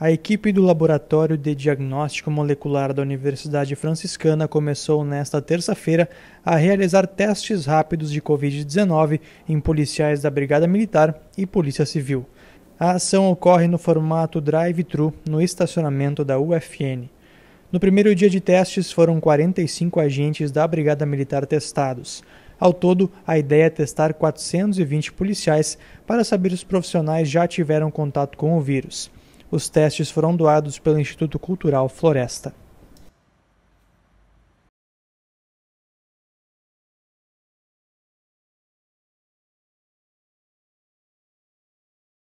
A equipe do Laboratório de Diagnóstico Molecular da Universidade Franciscana começou nesta terça-feira a realizar testes rápidos de Covid-19 em policiais da Brigada Militar e Polícia Civil. A ação ocorre no formato drive-thru no estacionamento da UFN. No primeiro dia de testes foram 45 agentes da Brigada Militar testados. Ao todo, a ideia é testar 420 policiais para saber se os profissionais já tiveram contato com o vírus. Os testes foram doados pelo Instituto Cultural Floresta.